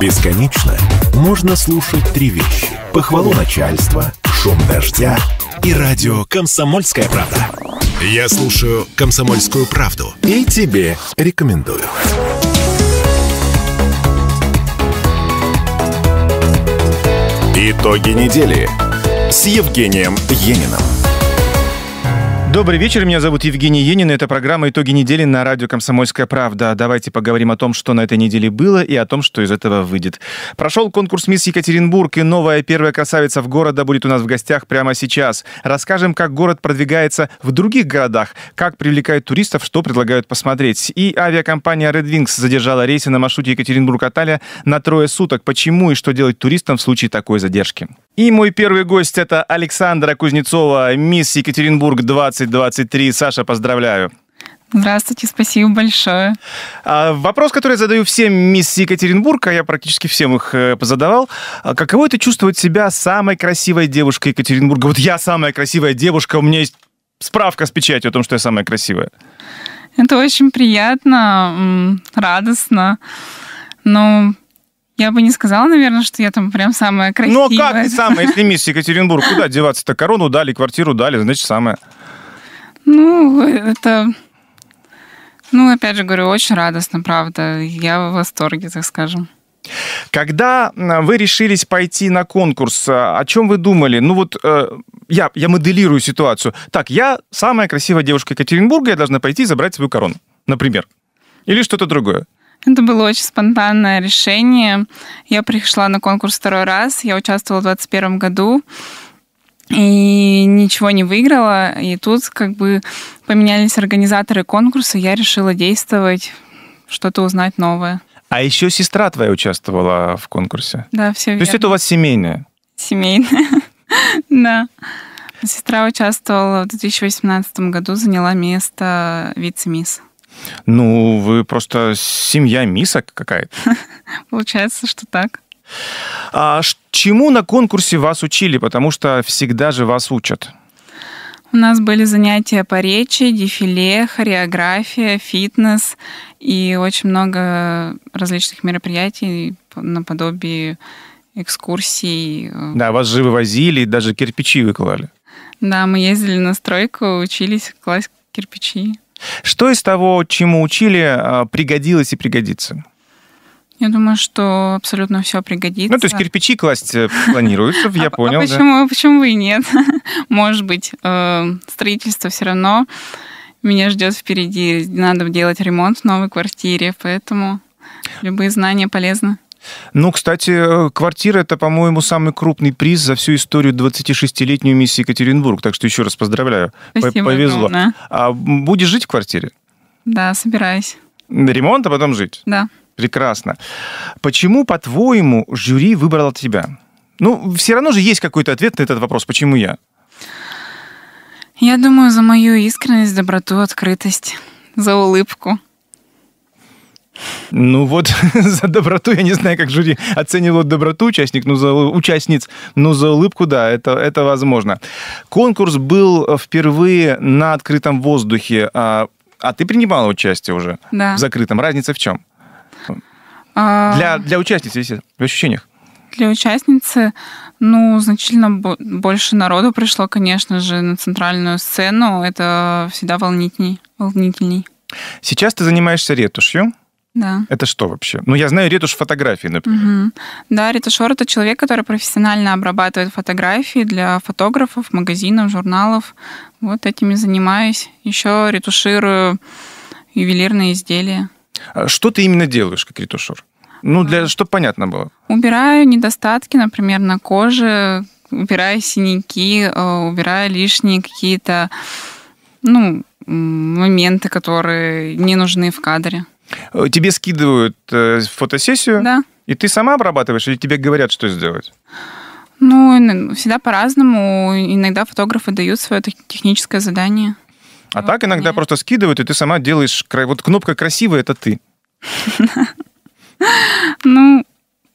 Бесконечно можно слушать три вещи. Похвалу начальства, шум дождя и радио «Комсомольская правда». Я слушаю «Комсомольскую правду» и тебе рекомендую. Итоги недели с Евгением Ениным. Добрый вечер, меня зовут Евгений Енин, это программа «Итоги недели» на радио «Комсомольская правда». Давайте поговорим о том, что на этой неделе было и о том, что из этого выйдет. Прошел конкурс «Мисс Екатеринбург» и новая первая красавица в города будет у нас в гостях прямо сейчас. Расскажем, как город продвигается в других городах, как привлекает туристов, что предлагают посмотреть. И авиакомпания Red Wings задержала рейсы на маршруте Екатеринбург-Аталия на трое суток. Почему и что делать туристам в случае такой задержки? И мой первый гость – это Александра Кузнецова, мисс Екатеринбург 20 2023. Саша, поздравляю. Здравствуйте, спасибо большое. А, вопрос, который я задаю всем мисс Екатеринбурга, я практически всем их э, позадавал. А каково это чувствовать себя самой красивой девушкой Екатеринбурга? Вот я самая красивая девушка, у меня есть справка с печатью о том, что я самая красивая. Это очень приятно, радостно. Но я бы не сказала, наверное, что я там прям самая красивая. Ну а как ты самая, если мисс Екатеринбург? Куда деваться-то? Корону дали, квартиру дали, значит, самая. Ну, это... Ну, опять же говорю, очень радостно, правда. Я в восторге, так скажем. Когда вы решились пойти на конкурс, э, о чем вы думали? Ну вот э, я, я моделирую ситуацию. Так, я самая красивая девушка Екатеринбурга, я должна пойти и забрать свою корону, например. Или что-то другое. Это было очень спонтанное решение. Я пришла на конкурс второй раз, я участвовала в 2021 году и ничего не выиграла. И тут как бы поменялись организаторы конкурса, я решила действовать, что-то узнать новое. А еще сестра твоя участвовала в конкурсе. Да, все То верно. То есть это у вас семейное? Семейное, да. Сестра участвовала в 2018 году, заняла место вице-мисс. Ну, вы просто семья мисок какая-то. Получается, что так. А чему на конкурсе вас учили? Потому что всегда же вас учат. У нас были занятия по речи, дефиле, хореография, фитнес и очень много различных мероприятий наподобие экскурсий. Э. Да, вас же вывозили, даже кирпичи выклали. Да, мы ездили на стройку, учились класть кирпичи. Что из того, чему учили, а, пригодилось и пригодится? Я думаю, что абсолютно все пригодится. Ну, то есть кирпичи класть э, планируется, а я а понял. А почему, почему и нет? Может быть, э, строительство все равно меня ждет впереди. Надо делать ремонт в новой квартире, поэтому любые знания полезны. Ну, кстати, э, квартира это, по-моему, самый крупный приз за всю историю 26-летнюю миссии Екатеринбург. Так что еще раз поздравляю. Спасибо, Повезло. Огромное. А будешь жить в квартире? Да, собираюсь. Ремонт, а потом жить? Да. Прекрасно. Почему, по-твоему, жюри выбрало тебя? Ну, все равно же есть какой-то ответ на этот вопрос. Почему я? Я думаю, за мою искренность, доброту, открытость, за улыбку. Ну вот, за доброту, я не знаю, как жюри оценило доброту участник, ну, за, участниц, но за улыбку, да, это, это возможно. Конкурс был э, впервые на открытом воздухе, а, а ты принимала участие уже да. в закрытом. Разница в чем? А, для, для участницы висит, в ощущениях. Для участницы, ну, значительно больше народу пришло, конечно же, на центральную сцену. Это всегда волнительней. волнительней. Сейчас ты занимаешься ретушью. Да. Это что вообще? Ну, я знаю ретушь фотографии, например. Угу. Да, ретушер – это человек, который профессионально обрабатывает фотографии для фотографов, магазинов, журналов. Вот этими занимаюсь. Еще ретуширую ювелирные изделия. А что ты именно делаешь как ретушер? Ну, для чтобы понятно было. Убираю недостатки, например, на коже, убираю синяки, э, убираю лишние какие-то ну, моменты, которые не нужны в кадре. Э, тебе скидывают э, фотосессию? Да. И ты сама обрабатываешь или тебе говорят, что сделать? Ну, всегда по-разному. Иногда фотографы дают свое техническое задание. А так иногда просто скидывают, и ты сама делаешь... Вот кнопка красивая — это ты. Ну,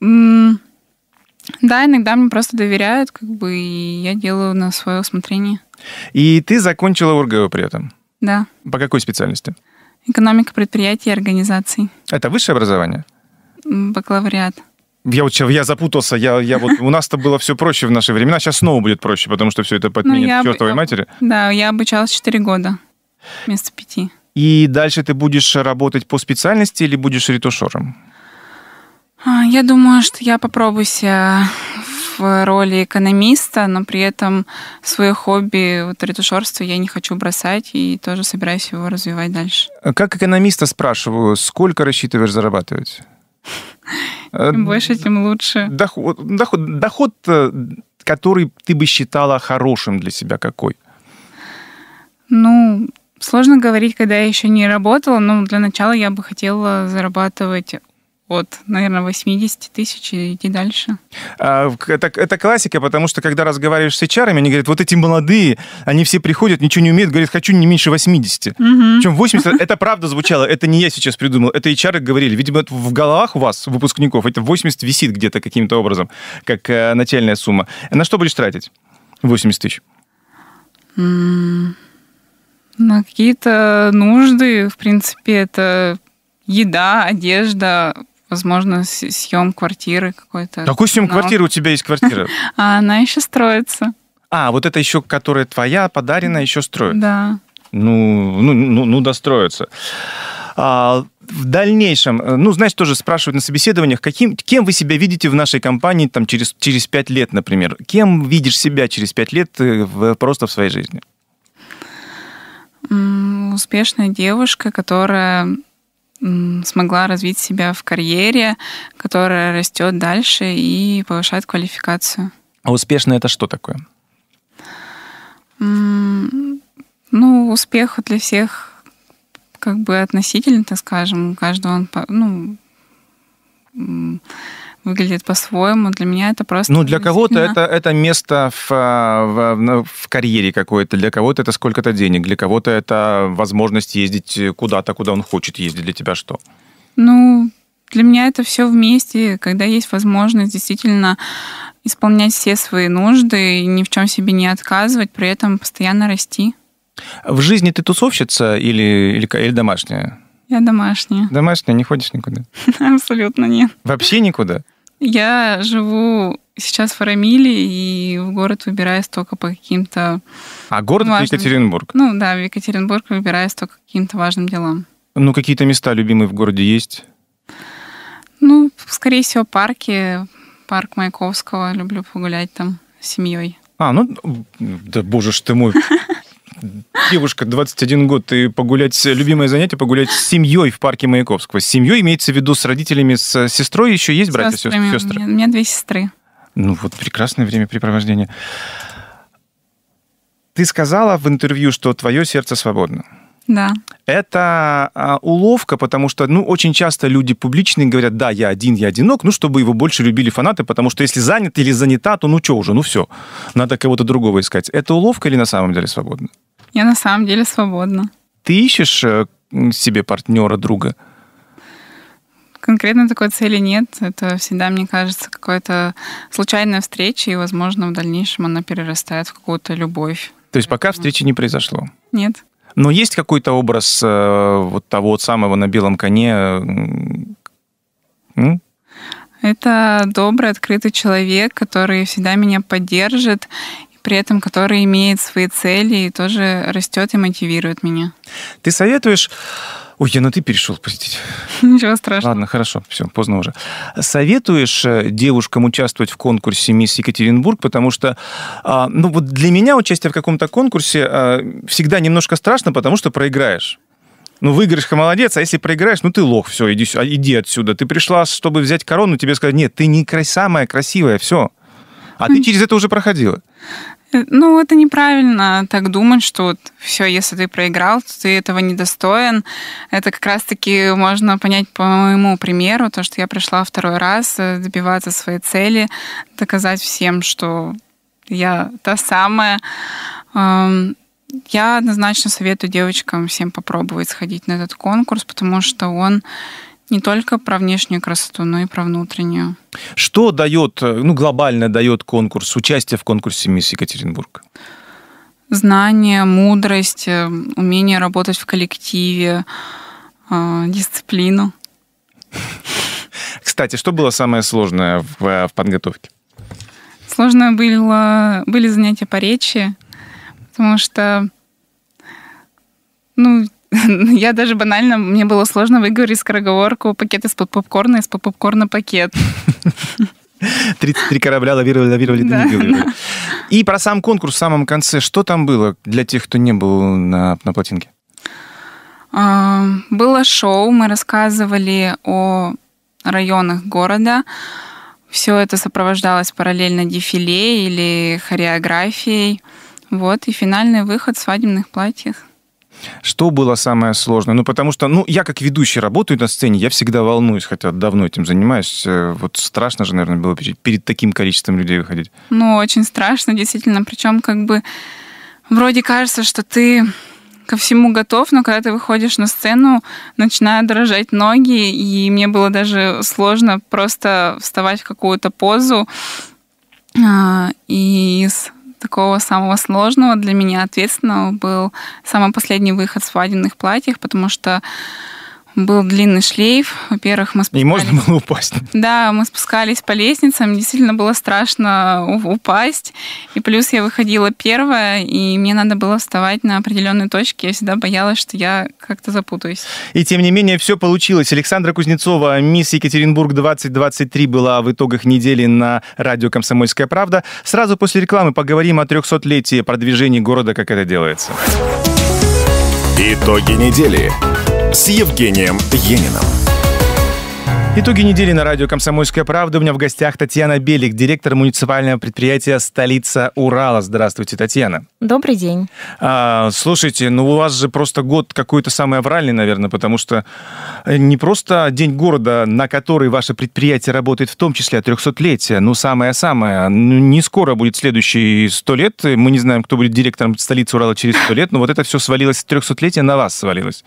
да, иногда мне просто доверяют, как бы, и я делаю на свое усмотрение. И ты закончила УРГО при этом? Да. По какой специальности? Экономика предприятий и организаций. Это высшее образование? Бакалавриат. Я вот сейчас я запутался, я, я вот у нас-то было все проще в наши времена, сейчас снова будет проще, потому что все это ну, подменит ну, чертовой я, матери. Да, я обучалась 4 года вместо 5. И дальше ты будешь работать по специальности или будешь ретушером? А, я думаю, что я попробую себя в роли экономиста, но при этом свое хобби, вот ретушерство, я не хочу бросать и тоже собираюсь его развивать дальше. А как экономиста спрашиваю, сколько рассчитываешь зарабатывать? Чем э, больше, тем лучше. Доход, э, который ты бы считала хорошим для себя, какой? Ну, сложно говорить, когда я еще не работала, но для начала я бы хотела зарабатывать от, наверное, 80 тысяч и идти дальше. А, это, это классика, потому что когда разговариваешь с HR, они говорят, вот эти молодые, они все приходят, ничего не умеют, говорят, хочу не меньше 80. Угу. Причем 80, это правда звучало, это не я сейчас придумал, это HR говорили. Видимо, в головах у вас, выпускников, это 80 висит где-то каким-то образом, как э, начальная сумма. На что будешь тратить 80 тысяч? На какие-то нужды, в принципе, это еда, одежда, возможно, съем квартиры какой-то. Какой съем квартиры у тебя есть квартира? А она еще строится. А, вот это еще, которая твоя, подарена, еще строится. Да. Ну, ну, ну, ну достроится. А, в дальнейшем, э, ну, знаешь, тоже спрашивают на собеседованиях, каким, кем вы себя видите в нашей компании там, через, через пять лет, например? Кем видишь себя через пять лет э, в, просто в своей жизни? Успешная девушка, которая смогла развить себя в карьере, которая растет дальше и повышает квалификацию. А успешно это что такое? Ну, успех для всех как бы относительно, так скажем, у каждого он ну, выглядит по-своему. Для меня это просто... Ну, для кого-то это, это место в, а, в, в карьере какое-то, для кого-то это сколько-то денег, для кого-то это возможность ездить куда-то, куда он хочет ездить. Для тебя что? Ну, для меня это все вместе, когда есть возможность действительно исполнять все свои нужды, и ни в чем себе не отказывать, при этом постоянно расти. В жизни ты тусовщица или, или, или домашняя? Я домашняя. Домашняя, не ходишь никуда? Абсолютно нет. Вообще никуда? Я живу сейчас в Рамиле и в город выбираюсь только по каким-то... А город важным... это Екатеринбург? Ну да, в Екатеринбург выбираюсь только по каким-то важным делам. Ну, какие-то места любимые в городе есть? Ну, скорее всего, парки. Парк Маяковского. Люблю погулять там с семьей. А, ну, да боже ж ты мой девушка, 21 год, и погулять, любимое занятие, погулять с семьей в парке Маяковского. С семьей имеется в виду с родителями, с э, сестрой еще есть братья, сестры? У, меня, две сестры. Ну вот, прекрасное времяпрепровождение. Ты сказала в интервью, что твое сердце свободно. Да. Это а, уловка, потому что, ну, очень часто люди публичные говорят, да, я один, я одинок, ну, чтобы его больше любили фанаты, потому что если занят или занята, то ну что уже, ну все, надо кого-то другого искать. Это уловка или на самом деле свободно? Я на самом деле свободна. Ты ищешь э, себе партнера, друга? Конкретно такой цели нет. Это всегда, мне кажется, какая-то случайная встреча, и, возможно, в дальнейшем она перерастает в какую-то любовь. То есть пока встречи не произошло? Нет. Но есть какой-то образ э, вот того вот самого на белом коне? Э, м? Это добрый, открытый человек, который всегда меня поддержит при этом который имеет свои цели и тоже растет и мотивирует меня. Ты советуешь... Ой, я ну ты перешел, простите. Ничего страшного. Ладно, хорошо, все, поздно уже. Советуешь э, девушкам участвовать в конкурсе «Мисс Екатеринбург», потому что, а, ну вот для меня участие в каком-то конкурсе а, всегда немножко страшно, потому что проиграешь. Ну, выиграешь, молодец, а если проиграешь, ну, ты лох, все, иди, а, иди отсюда. Ты пришла, чтобы взять корону, тебе сказать, нет, ты не самая красивая, все. А ты хм. через это уже проходила. Э, ну, это неправильно так думать, что вот все, если ты проиграл, то ты этого недостоин. Это как раз-таки можно понять по моему примеру, то, что я пришла второй раз э, добиваться своей цели, доказать всем, что я та самая. Эм, я однозначно советую девочкам всем попробовать сходить на этот конкурс, потому что он не только про внешнюю красоту, но и про внутреннюю. Что дает, э, ну, глобально дает конкурс, участие в конкурсе «Мисс Екатеринбург»? Знания, мудрость, э, умение работать в коллективе, э, дисциплину. Кстати, что было самое сложное в, в подготовке? Сложное было, были занятия по речи, потому что ну, Я даже банально, мне было сложно выговорить скороговорку пакет из-под попкорна, из-под попкорна пакет. 33 корабля лавировали, лавировали, да, Да. И про сам конкурс в самом конце. Что там было для тех, кто не был на, на плотинке? А, было шоу, мы рассказывали о районах города. Все это сопровождалось параллельно дефиле или хореографией. Вот, и финальный выход в свадебных платьях. Что было самое сложное? Ну, потому что, ну, я как ведущий работаю на сцене, я всегда волнуюсь, хотя давно этим занимаюсь. Э, вот страшно же, наверное, было перед таким количеством людей выходить. Ну, очень страшно, действительно. Причем, как бы, вроде кажется, что ты ко всему готов, но когда ты выходишь на сцену, начинают дрожать ноги, и мне было даже сложно просто вставать в какую-то позу. А, и из такого самого сложного для меня ответственного был самый последний выход в свадебных платьях, потому что был длинный шлейф. Во-первых, мы спускались... И можно было упасть. Да, мы спускались по лестницам, действительно было страшно упасть. И плюс я выходила первая, и мне надо было вставать на определенные точки. Я всегда боялась, что я как-то запутаюсь. И тем не менее, все получилось. Александра Кузнецова, мисс Екатеринбург 2023 была в итогах недели на радио «Комсомольская правда». Сразу после рекламы поговорим о 300-летии продвижении города, как это делается. Итоги недели с Евгением Ениным. Итоги недели на радио «Комсомольская правда». У меня в гостях Татьяна Белик, директор муниципального предприятия «Столица Урала». Здравствуйте, Татьяна. Добрый день. А, слушайте, ну у вас же просто год какой-то самый авральный, наверное, потому что э, не просто день города, на который ваше предприятие работает, в том числе, а 300-летие, ну самое-самое. не скоро будет следующие 100 лет. Мы не знаем, кто будет директором «Столицы Урала» через 100 лет, но вот это все свалилось, 300-летие на вас свалилось.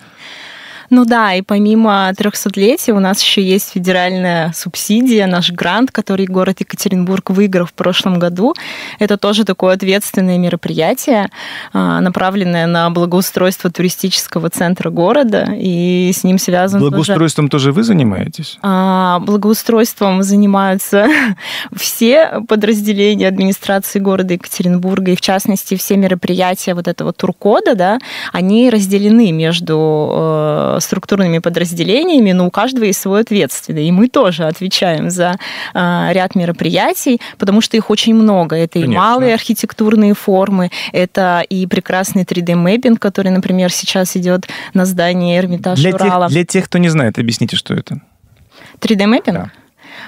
Ну да, и помимо 300-летия у нас еще есть федеральная субсидия, наш грант, который город Екатеринбург выиграл в прошлом году. Это тоже такое ответственное мероприятие, а, направленное на благоустройство туристического центра города, и с ним связан Благоустройством тоже, тоже вы занимаетесь? А, благоустройством занимаются все подразделения администрации города Екатеринбурга, и в частности все мероприятия вот этого туркода, да, они разделены между э, структурными подразделениями, но у каждого есть свой ответственный. И мы тоже отвечаем за а, ряд мероприятий, потому что их очень много. Это Конечно. и малые архитектурные формы, это и прекрасный 3D-мэппинг, который, например, сейчас идет на здании Эрмитаж для Урала. Тех, для тех, кто не знает, объясните, что это. 3D-мэппинг? Да.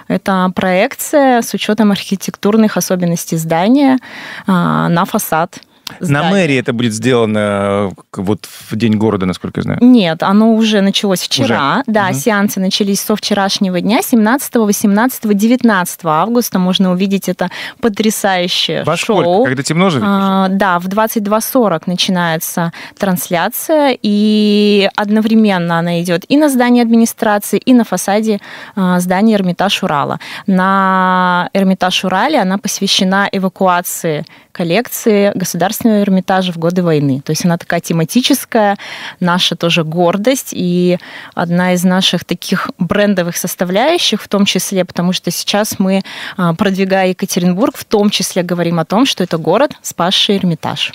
Это проекция с учетом архитектурных особенностей здания а, на фасад. Здание. На мэрии это будет сделано э, вот в день города, насколько я знаю. Нет, оно уже началось вчера. Уже? Да, угу. сеансы начались со вчерашнего дня, 17, 18, 19 августа. Можно увидеть это потрясающее Во шоу. Сколько? Когда темно же? А, да, в 22.40 начинается трансляция, и одновременно она идет и на здании администрации, и на фасаде а, здания Эрмитаж Урала. На Эрмитаж Урале она посвящена эвакуации коллекции государственного Красного Эрмитажа в годы войны. То есть она такая тематическая, наша тоже гордость и одна из наших таких брендовых составляющих в том числе, потому что сейчас мы, а, продвигая Екатеринбург, в том числе говорим о том, что это город, спасший Эрмитаж.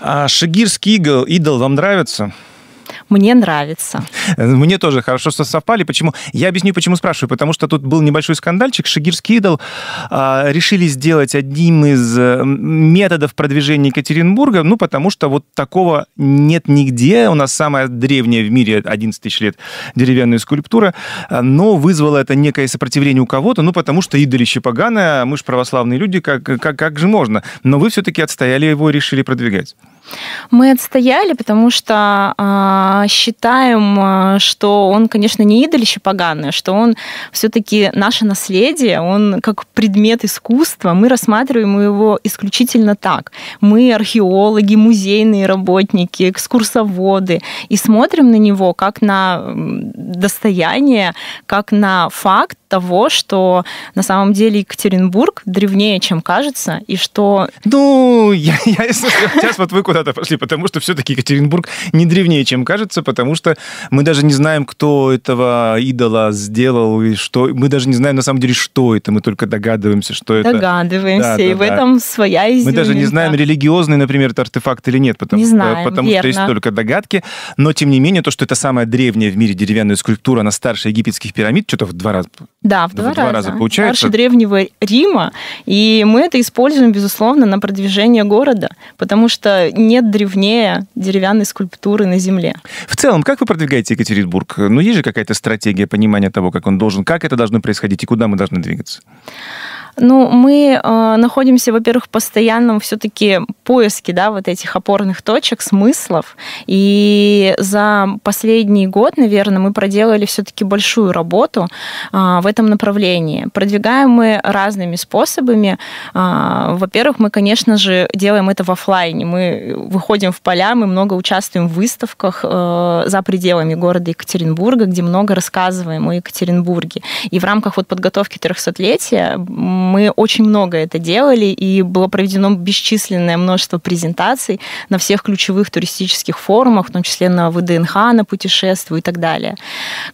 А Шагирский идол вам нравится? мне нравится. Мне тоже хорошо, что совпали. Почему? Я объясню, почему спрашиваю. Потому что тут был небольшой скандальчик. Шигирский идол э, а, решили сделать одним из э, методов продвижения Екатеринбурга, ну, потому что вот такого нет нигде. У нас самая древняя в мире, 11 тысяч лет, деревянная скульптура. Но вызвало это некое сопротивление у кого-то, ну, потому что идолище поганое, а мы же православные люди, как, как, как же можно? Но вы все-таки отстояли его и решили продвигать. Мы отстояли, потому что э, считаем, а, что он, конечно, не идолище поганое, что он все-таки наше наследие, он как предмет искусства, мы рассматриваем его исключительно так. Мы археологи, музейные работники, экскурсоводы, и смотрим на него как на достояние, как на факт, того, что на самом деле Екатеринбург древнее, чем кажется, и что... Ну, я, я сейчас вот вы куда-то пошли, потому что все-таки Екатеринбург не древнее, чем кажется, потому что мы даже не знаем, кто этого идола сделал, и что... Мы даже не знаем, на самом деле, что это, мы только догадываемся, что это... Догадываемся, да, и да, в да. этом своя изюминка. Мы даже не знаем, религиозный, например, это артефакт или нет, потому, не знаем, потому верно. что есть только догадки, но, тем не менее, то, что это самая древняя в мире деревянная скульптура, она старше египетских пирамид, что-то в два раза да, в два, в два раза. раза получается. Арши Древнего Рима, и мы это используем, безусловно, на продвижение города, потому что нет древнее деревянной скульптуры на земле. В целом, как вы продвигаете Екатеринбург? Ну, есть же какая-то стратегия понимания того, как он должен, как это должно происходить и куда мы должны двигаться? Ну, мы э, находимся, во-первых, в постоянном все-таки поиске, да, вот этих опорных точек, смыслов. И за последний год, наверное, мы проделали все-таки большую работу э, в этом направлении. Продвигаем мы разными способами. Э, во-первых, мы, конечно же, делаем это в офлайне. Мы выходим в поля, мы много участвуем в выставках э, за пределами города Екатеринбурга, где много рассказываем о Екатеринбурге. И в рамках вот подготовки 300-летия мы очень много это делали, и было проведено бесчисленное множество презентаций на всех ключевых туристических форумах, в том числе на ВДНХ, на путешествую и так далее.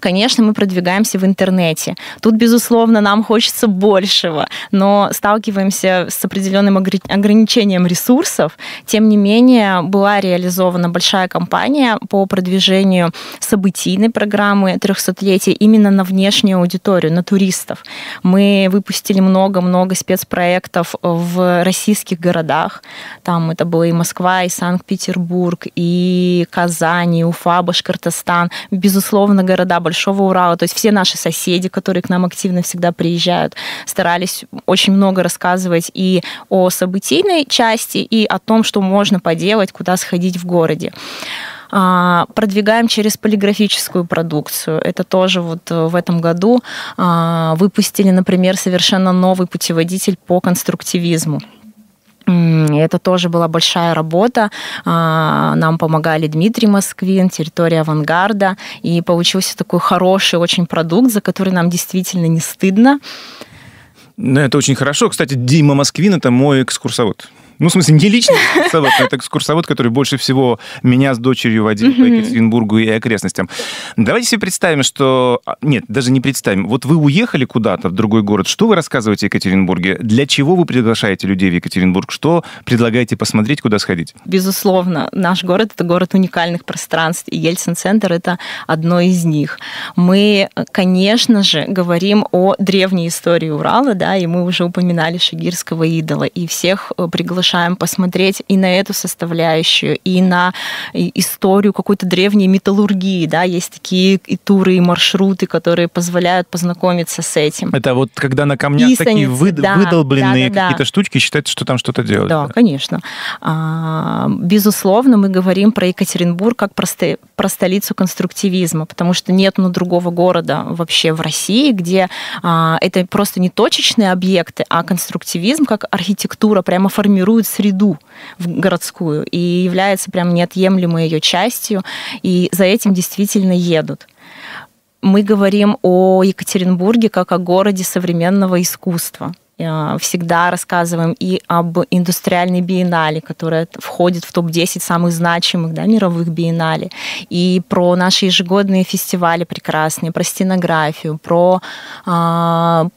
Конечно, мы продвигаемся в интернете. Тут, безусловно, нам хочется большего, но сталкиваемся с определенным ограничением ресурсов. Тем не менее, была реализована большая кампания по продвижению событийной программы 300-летия именно на внешнюю аудиторию, на туристов. Мы выпустили много много-много спецпроектов в российских городах. Там это было и Москва, и Санкт-Петербург, и Казань, и Уфа, Башкортостан. Безусловно, города Большого Урала. То есть все наши соседи, которые к нам активно всегда приезжают, старались очень много рассказывать и о событийной части, и о том, что можно поделать, куда сходить в городе. А, продвигаем через полиграфическую продукцию. Это тоже вот э, в этом году а, выпустили, например, совершенно новый путеводитель по конструктивизму. Это тоже была большая работа. А, нам помогали Дмитрий Москвин, территория авангарда. И получился такой хороший очень продукт, за который нам действительно не стыдно. Ну Это очень хорошо. Кстати, Дима Москвин – это мой экскурсовод. Ну, в смысле, не личный экскурсовод, но это экскурсовод, который больше всего меня с дочерью водил по Екатеринбургу и окрестностям. Давайте себе представим, что... А, нет, даже не представим. Вот вы уехали куда-то в другой город. Что вы рассказываете о Екатеринбурге? Для чего вы приглашаете людей в Екатеринбург? Что предлагаете посмотреть, куда сходить? Безусловно, наш город — это город уникальных пространств, и Ельцин-центр — это одно из них. Мы, конечно же, говорим о древней истории Урала, да, и мы уже упоминали Шагирского идола и всех э, приглашаем приглашаем посмотреть и на эту составляющую, и на историю какой-то древней металлургии, да, есть такие и туры, и маршруты, которые позволяют познакомиться с этим. Это вот когда на камнях Писаницы, такие вы, да, выдолбленные да, да, какие-то штучки, считается, что там что-то делают. Да, да. конечно. А, безусловно, мы говорим про Екатеринбург как про, сто, про столицу конструктивизма, потому что нет ну, другого города вообще в России, где а, это просто не точечные объекты, а конструктивизм как архитектура прямо формирует формирует среду городскую и является прям неотъемлемой ее частью, и за этим действительно едут мы говорим о Екатеринбурге как о городе современного искусства. Э, всегда рассказываем и об индустриальной биеннале, которая входит в топ-10 самых значимых да, мировых биеннале, и про наши ежегодные фестивали прекрасные, про стенографию, про э,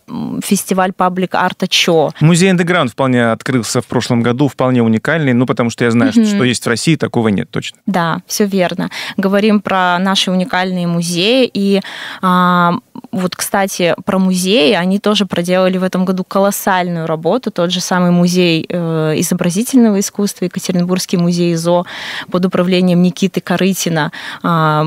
фестиваль паблик арта Чо. Музей Underground вполне открылся в прошлом году, вполне уникальный, ну потому что я знаю, mm-hmm. что, что есть в России, такого нет точно. Да, все верно. Говорим про наши уникальные музеи, и э, вот, кстати, про музеи, они тоже проделали в этом году колоссальную работу. Тот же самый музей э, изобразительного искусства, Екатеринбургский музей зо под управлением Никиты Корытина. А,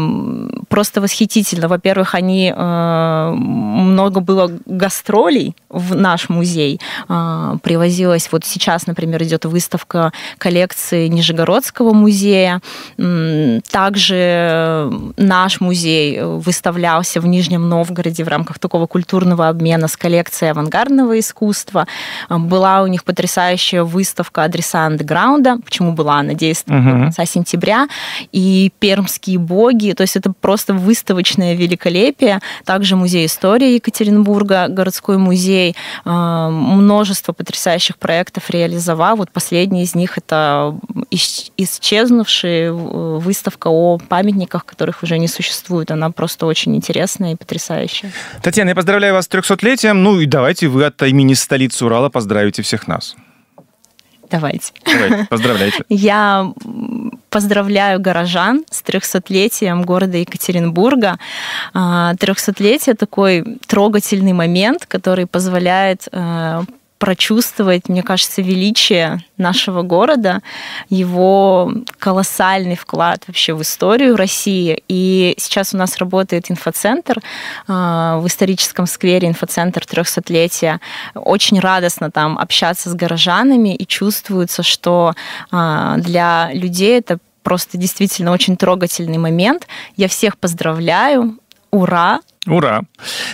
просто восхитительно. Во-первых, они э, много было гастролей в наш музей. А, Привозилось. вот сейчас, например, идет выставка коллекции Нижегородского музея. Также э, наш музей выставлялся в Нижнем Новгороде Белгороде в рамках такого культурного обмена с коллекцией авангардного искусства. Была у них потрясающая выставка адреса андеграунда. Почему была? Надеюсь, угу. конца сентября. И пермские боги. То есть это просто выставочное великолепие. Также музей истории Екатеринбурга, городской музей. Множество потрясающих проектов реализовал. Вот последний из них это исчезнувшая э, выставка о памятниках, которых уже не существует. Она просто очень интересная и потрясающая вообще. Татьяна, я поздравляю вас с 300-летием. Ну и давайте вы от имени столицы Урала поздравите всех нас. Давайте. Давайте, поздравляйте. Я поздравляю горожан с 300-летием города Екатеринбурга. 300-летие а, такой трогательный момент, который позволяет э, прочувствовать, мне кажется, величие нашего города, его колоссальный вклад вообще в историю России. И сейчас у нас работает инфоцентр а, в историческом сквере, инфоцентр трехсотлетия. Очень радостно там общаться с горожанами и чувствуется, что а, для людей это просто действительно очень трогательный момент. Я всех поздравляю, Ура! Ура!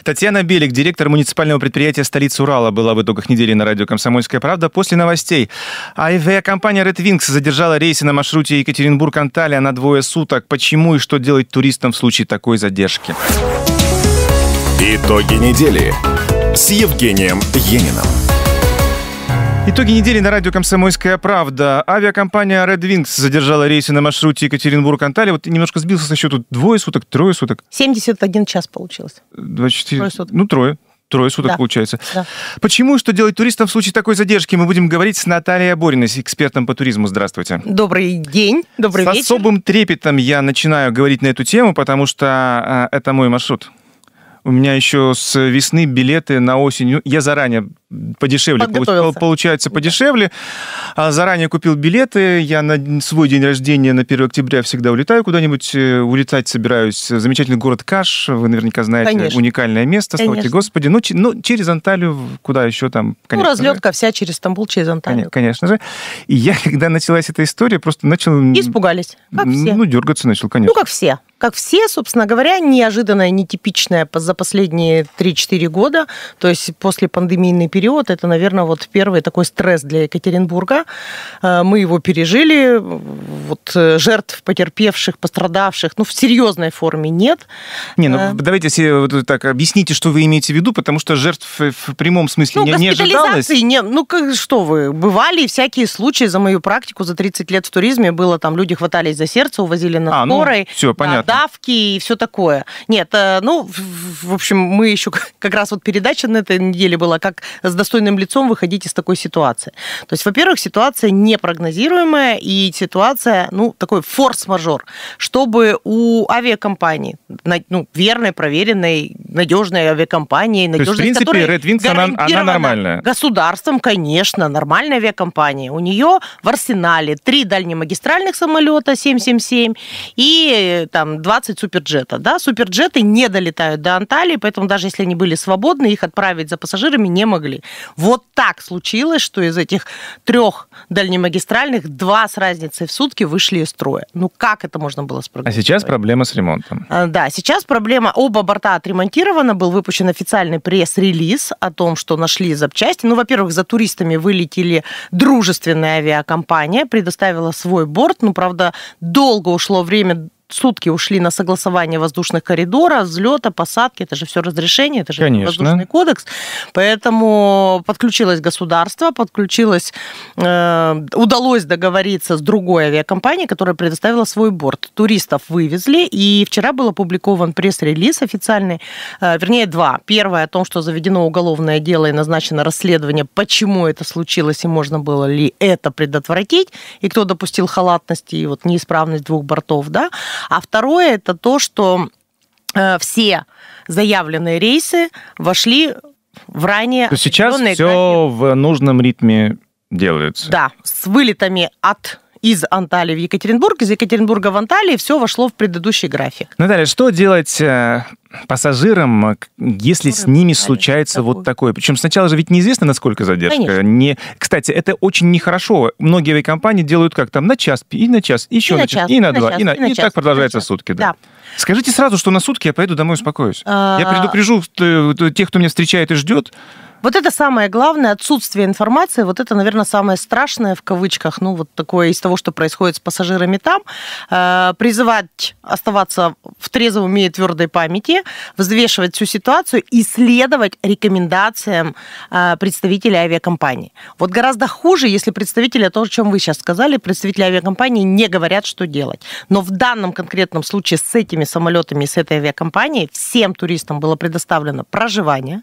Татьяна Белик, директор муниципального предприятия столицы Урала», была в итогах недели на радио «Комсомольская правда» после новостей. Авиакомпания Red Wings задержала рейсы на маршруте Екатеринбург-Анталия на двое суток. Почему и что делать туристам в случае такой задержки? Итоги недели с Евгением Ениным. Итоги недели на радио «Комсомольская правда». Авиакомпания Red Wings задержала рейсы на маршруте Екатеринбург-Анталия. Вот немножко сбился со счету двое суток, трое суток. 71 час получилось. 24. Трое суток. Ну, трое. Трое суток да. получается. Да. Почему и что делать туристам в случае такой задержки, мы будем говорить с Натальей Абориной, экспертом по туризму. Здравствуйте. Добрый день, добрый с вечер. С особым трепетом я начинаю говорить на эту тему, потому что а, это мой маршрут. У меня еще с весны билеты на осень. Ну, я заранее подешевле, получается, подешевле. А заранее купил билеты. Я на свой день рождения, на 1 октября, всегда улетаю куда-нибудь. Э, улетать собираюсь. Замечательный город Каш. Вы наверняка знаете. Конечно. Уникальное место. Слава тебе, Господи. Ну, ну, через Анталию, куда еще там? Ну, конечно, ну, разлетка вся через Стамбул, через Анталию. Конечно, конечно же. И я, когда началась эта история, просто начал... Испугались, как все. Ну, дергаться начал, конечно. Ну, как все как все, собственно говоря, неожиданное, нетипичное за последние 3-4 года. То есть после пандемийный период это, наверное, вот первый такой стресс для Екатеринбурга. Э, мы его пережили. Вот э, жертв, потерпевших, пострадавших, ну, в серьезной форме нет. Не, ну, а... давайте все так объясните, что вы имеете в виду, потому что жертв в прямом смысле ну, не, не ожидалось. Не, ну, как, что вы, бывали всякие случаи за мою практику за 30 лет в туризме было, там люди хватались за сердце, увозили на а, ну, скорой. Ну, все, понятно. Да, ставки и все такое. Нет, э, ну, в общем, мы еще как раз вот передача на этой неделе была, как с достойным лицом выходить из такой ситуации. То есть, во-первых, ситуация непрогнозируемая и ситуация, ну, такой форс-мажор, чтобы у авиакомпании, ну, верной, проверенной, надежной авиакомпании, надежной, которая Red Wings, она, она нормальная. Государством, конечно, нормальная авиакомпания. У нее в арсенале три дальнемагистральных самолета 777 и э, там 20 суперджета. Да? Суперджеты не долетают до Анталии, поэтому даже если они были свободны, их отправить за пассажирами не могли. Вот так случилось, что из этих трех дальнемагистральных два с разницей в сутки вышли из строя. Ну как это можно было а спрогнозировать? А сейчас проблема с ремонтом. А, да, сейчас проблема. Оба борта отремонтированы, был выпущен официальный пресс-релиз о том, что нашли запчасти. Ну, во-первых, за туристами вылетели дружественная авиакомпания, предоставила свой борт. Ну, правда, долго ушло время сутки ушли на согласование воздушных коридоров, взлета, посадки, это же все разрешение, это же Конечно. воздушный кодекс. Поэтому подключилось государство, подключилось, э, удалось договориться с другой авиакомпанией, которая предоставила свой борт. Туристов вывезли, и вчера был опубликован пресс-релиз официальный, э, вернее, два. Первое о том, что заведено уголовное дело и назначено расследование, почему это случилось и можно было ли это предотвратить, и кто допустил халатность и вот неисправность двух бортов, да. А второе это то, что э, все заявленные рейсы вошли в ранее. То сейчас все график. в нужном ритме делается. Да, с вылетами от из Анталии в Екатеринбург, из Екатеринбурга в Анталии, все вошло в предыдущий график. Наталья, что делать э, пассажирам, э, если с ними случается такую. вот такое. Причем сначала же ведь неизвестно, насколько задержка. Конечно. Не... Кстати, это очень нехорошо. Многие авиакомпании делают как там на час, и на час, и еще и на, на час, час, и на два, час, и на... И, на и час, так продолжается час. сутки. Да. да. Скажите сразу, что на сутки я поеду домой успокоюсь. А... Я предупрежу э, тех, кто меня встречает и ждет, вот это самое главное, отсутствие информации, вот это, наверное, самое страшное в кавычках, ну вот такое из того, что происходит с пассажирами там. Э, призывать оставаться в трезвом уме и твердой памяти, взвешивать всю ситуацию и следовать рекомендациям э, представителей авиакомпании. Вот гораздо хуже, если представители, то, о чем вы сейчас сказали, представители авиакомпании не говорят, что делать. Но в данном конкретном случае с этими самолетами, с этой авиакомпанией всем туристам было предоставлено проживание,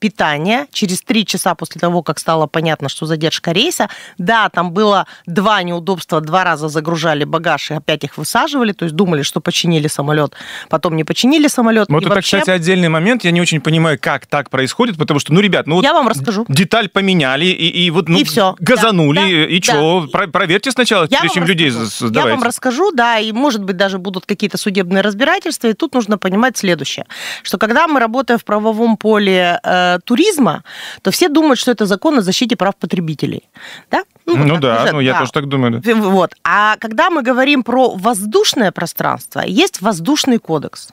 питания через три часа после того, как стало понятно, что задержка рейса. Да, там было два неудобства, два раза загружали багаж и опять их высаживали, то есть думали, что починили самолет, потом не починили самолет. Ну, вот и это, вообще... кстати, отдельный момент, я не очень понимаю, как так происходит, потому что, ну, ребят, ну вот я вам расскажу. деталь поменяли и, и вот ну, и все. газанули, да, и да, чё, да. Про проверьте сначала, я прежде чем людей задавайте. Я вам расскажу, да, и, может быть, даже будут какие-то судебные разбирательства, и тут нужно понимать следующее, что когда мы работаем в правовом поле э, туризма, то все думают, что это закон о защите прав потребителей. Да? Ну, ну да, уже, ну я да. тоже так думаю. Да. Вот. А когда мы говорим про воздушное пространство, есть воздушный кодекс.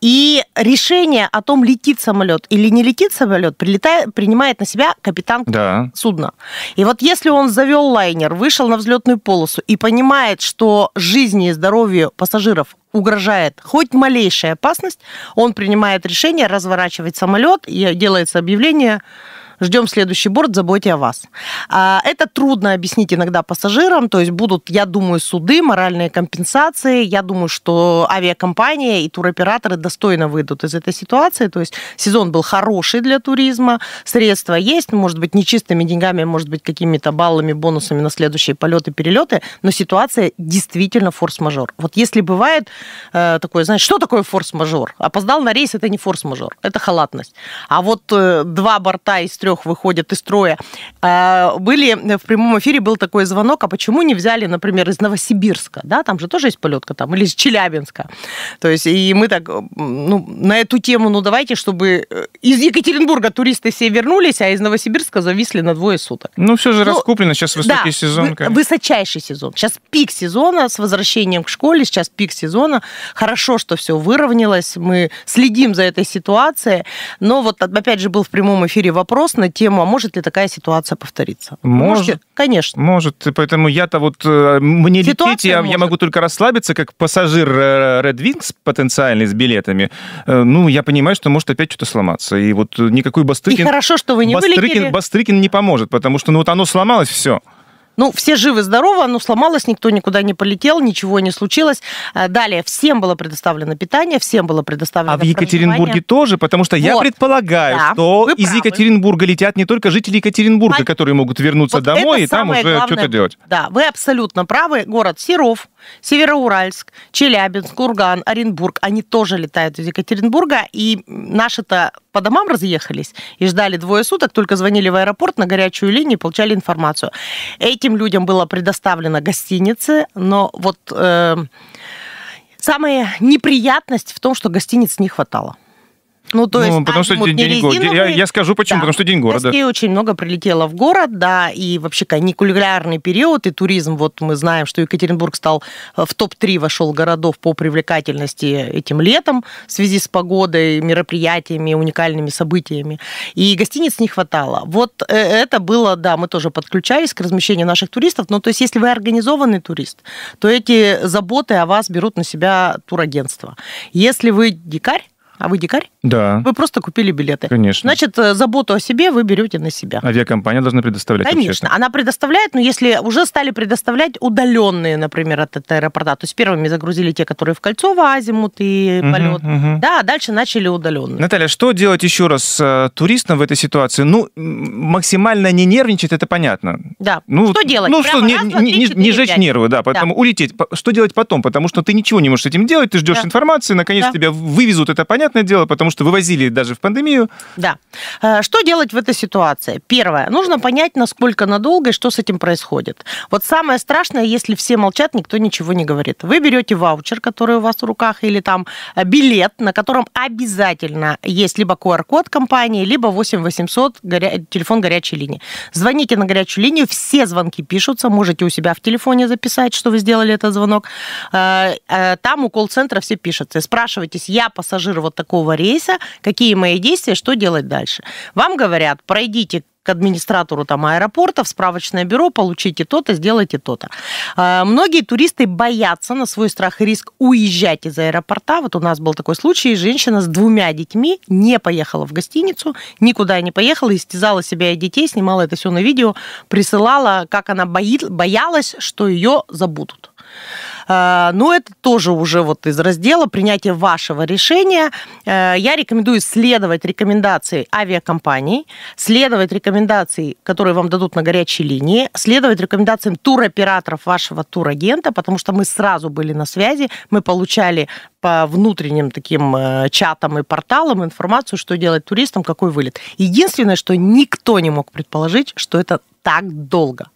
И решение о том, летит самолет или не летит самолет, прилетает, принимает на себя капитан да. судна. И вот если он завел лайнер, вышел на взлетную полосу и понимает, что жизни и здоровье пассажиров угрожает хоть малейшая опасность, он принимает решение разворачивать самолет и делается объявление ждем следующий борт, забойте о вас. А, это трудно объяснить иногда пассажирам, то есть будут, я думаю, суды, моральные компенсации. Я думаю, что авиакомпания и туроператоры достойно выйдут из этой ситуации. То есть сезон был хороший для туризма, средства есть, может быть, не чистыми деньгами, может быть, какими-то баллами, бонусами на следующие полеты, перелеты, но ситуация действительно форс-мажор. Вот если бывает э, такое, знаешь, что такое форс-мажор? Опоздал на рейс, это не форс-мажор, это халатность. А вот э, два борта из трех выходят из строя. А, были э, в прямом эфире был такой звонок, а почему не взяли, например, из Новосибирска, да, там же тоже есть полетка там, или из Челябинска. То есть и мы так, э, ну, на эту тему, ну, давайте, чтобы э, из Екатеринбурга туристы все вернулись, а из Новосибирска зависли на двое суток. Ну, все же ну, раскуплено, сейчас высокий да, сезон. Конечно. Высочайший сезон. Сейчас пик сезона с возвращением к школе, сейчас пик сезона. Хорошо, что все выровнялось, мы следим за этой ситуацией. Но вот, опять же, был в прямом эфире вопрос, на тему, а может ли такая ситуация повториться? Может. Можете? Конечно. Может, поэтому я-то вот, э, мне ситуация лететь, я, я могу только расслабиться, как пассажир э, Red Wings потенциальный с билетами. Э, ну, я понимаю, что может опять что-то сломаться. И вот никакой Бастрыкин... И хорошо, что вы не Бастрыкин, вылетели. Бастрыкин не поможет, потому что ну вот оно сломалось, все. Ну, все живы-здоровы, оно сломалось, никто никуда не полетел, ничего не случилось. Э, далее, всем было предоставлено питание, всем было предоставлено А в Екатеринбурге тоже? Потому что вот. я предполагаю, да, что из правы. Екатеринбурга летят не только жители Екатеринбурга, а... которые могут вернуться вот домой и там уже главное... что-то делать. Да, вы абсолютно правы. Город Серов, Североуральск, Челябинск, Курган, Оренбург, они тоже летают из Екатеринбурга, и наши-то по домам разъехались и ждали двое суток, только звонили в аэропорт на горячую линию и получали информацию. Этим людям было предоставлено гостиницы, но вот э, самая неприятность в том, что гостиниц не хватало. Ну, то ну, есть, ну, потому а, что день, день города. Я, я скажу почему, да. потому что день города. Гостей очень много прилетело в город, да, и вообще каникулярный период, и туризм, вот мы знаем, что Екатеринбург стал э, в топ-3 вошел городов по привлекательности этим летом в связи с погодой, мероприятиями, уникальными событиями. И гостиниц не хватало. Вот э, это было, да, мы тоже подключались к размещению наших туристов, но ну, то есть если вы организованный турист, то эти заботы о вас берут на себя турагентство. Если вы дикарь, а вы дикарь? Да. Вы просто купили билеты. Конечно. Значит, э, заботу о себе вы берете на себя. Авиакомпания должна предоставлять. Конечно. Она предоставляет, но если уже стали предоставлять удаленные, например, от этого аэропорта, то есть первыми загрузили те, которые в Кольцово, Азимут и угу, полет. Угу. Да, а дальше начали удаленные. Наталья, что делать еще раз э, туристам в этой ситуации? Ну, максимально не нервничать, это понятно. Да. Ну, что делать? Ну, Прямо что, раз, не, два, три, не, не жечь 5. нервы, да, поэтому да. улететь. Что делать потом? Потому что ты ничего не можешь с этим делать, ты ждешь да. информации, наконец да. тебя вывезут, это понятно понятное дело, потому что вывозили даже в пандемию. Да. Э, что делать в этой ситуации? Первое. Нужно понять, насколько надолго и что с этим происходит. Вот самое страшное, если все молчат, никто ничего не говорит. Вы берете ваучер, который у вас в руках, или там э, билет, на котором обязательно есть либо QR-код компании, либо 8 800 горя... телефон горячей линии. Звоните на горячую линию, все звонки пишутся, можете у себя в телефоне записать, что вы сделали этот звонок. Э, там у колл-центра все пишется. Спрашивайтесь, я пассажир вот такого рейса, какие мои действия, что делать дальше. Вам говорят, пройдите к администратору там, аэропорта, в справочное бюро, получите то-то, сделайте то-то. А, многие туристы боятся на свой страх и риск уезжать из аэропорта. Вот у нас был такой случай, женщина с двумя детьми не поехала в гостиницу, никуда не поехала, истязала себя и детей, снимала это все на видео, присылала, как она боялась, что ее забудут. Э, но это тоже уже вот из раздела принятия вашего решения. Э, я рекомендую следовать рекомендации авиакомпаний, следовать рекомендации, которые вам дадут на горячей линии, следовать рекомендациям туроператоров вашего турагента, потому что мы сразу были на связи, мы получали по внутренним таким э, чатам и порталам информацию, что делать туристам, какой вылет. Единственное, что никто не мог предположить, что это так долго.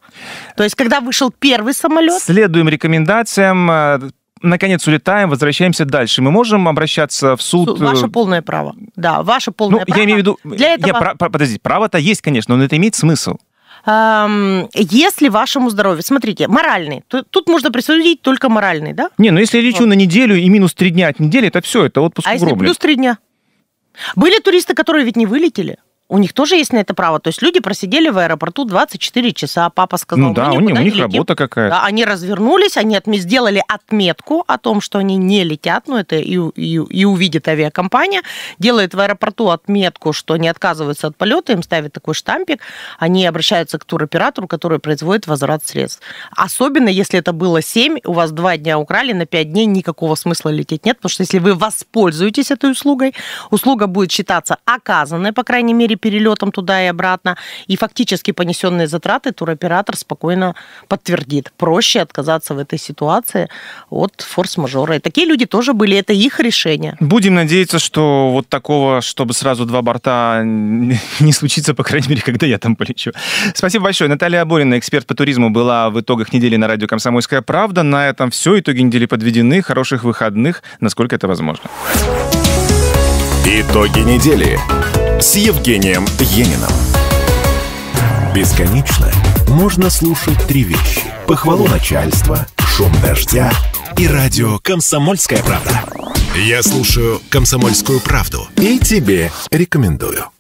То есть, когда вышел первый самолет... Следуем рекомендациям, э, наконец улетаем, возвращаемся дальше. Мы можем обращаться в суд. Ваше э, полное право. Да, ваше полное ну, право. Я имею в виду. Для этого... я, про, подождите, право-то есть, конечно, но это имеет смысл если вашему здоровью. Смотрите, моральный. Тут можно присудить только моральный, да? Не, но ну, если я лечу вот. на неделю и минус три дня от недели, это все, это отпуск А угробли. если плюс три дня? Были туристы, которые ведь не вылетели? У них тоже есть на это право. То есть люди просидели в аэропорту 24 часа, а папа сказал, ну да, у них, у них работа какая Да, они развернулись, они отме- сделали отметку о том, что они не летят, ну это и, и, и увидит авиакомпания, делает в аэропорту отметку, что они отказываются от полета, им ставят такой штампик, они обращаются к туроператору, который производит возврат средств. Особенно, если это было 7, у вас 2 дня украли, на 5 дней никакого смысла лететь нет, потому что если вы воспользуетесь этой услугой, услуга будет считаться оказанной, по крайней мере, перелетом туда и обратно, и фактически понесенные затраты туроператор спокойно подтвердит. Проще отказаться в этой ситуации от форс-мажора. И такие люди тоже были, это их решение. Будем надеяться, что вот такого, чтобы сразу два борта не случится, по крайней мере, когда я там полечу. Спасибо большое. Наталья Аборина, эксперт по туризму, была в итогах недели на радио «Комсомольская правда». На этом все. Итоги недели подведены. Хороших выходных, насколько это возможно. Итоги недели с Евгением Ениным. Бесконечно можно слушать три вещи. Похвалу начальства, шум дождя и радио «Комсомольская правда». Я слушаю «Комсомольскую правду» и тебе рекомендую.